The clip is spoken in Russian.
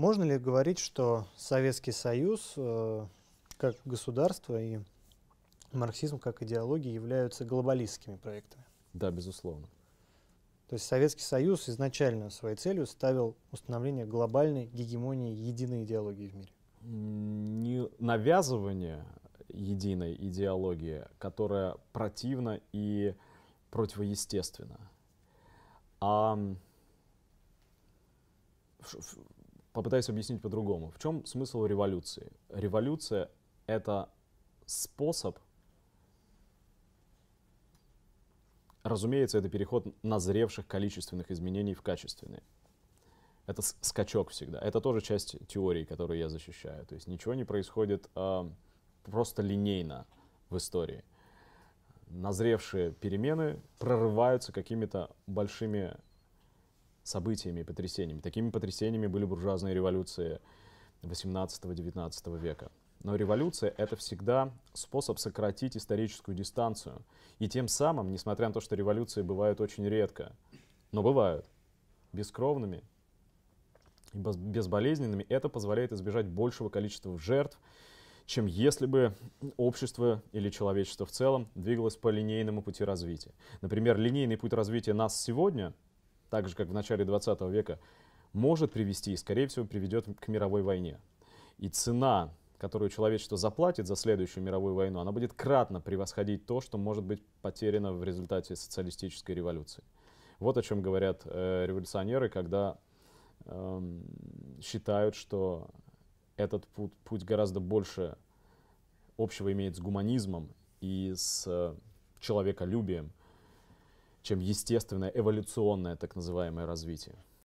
Можно ли говорить, что Советский Союз э, как государство и марксизм как идеология являются глобалистскими проектами? Да, безусловно. То есть Советский Союз изначально своей целью ставил установление глобальной гегемонии единой идеологии в мире. Не навязывание единой идеологии, которая противна и противоестественна, а попытаюсь объяснить по-другому. В чем смысл революции? Революция — это способ, разумеется, это переход назревших количественных изменений в качественные. Это скачок всегда. Это тоже часть теории, которую я защищаю. То есть ничего не происходит э, просто линейно в истории. Назревшие перемены прорываются какими-то большими событиями, потрясениями. Такими потрясениями были буржуазные революции 18-19 века. Но революция — это всегда способ сократить историческую дистанцию. И тем самым, несмотря на то, что революции бывают очень редко, но бывают бескровными и безболезненными, это позволяет избежать большего количества жертв, чем если бы общество или человечество в целом двигалось по линейному пути развития. Например, линейный путь развития нас сегодня — так же как в начале 20 века, может привести и, скорее всего, приведет к мировой войне. И цена, которую человечество заплатит за следующую мировую войну, она будет кратно превосходить то, что может быть потеряно в результате социалистической революции. Вот о чем говорят э, революционеры, когда э, считают, что этот путь, путь гораздо больше общего имеет с гуманизмом и с э, человеколюбием, чем естественное эволюционное так называемое развитие.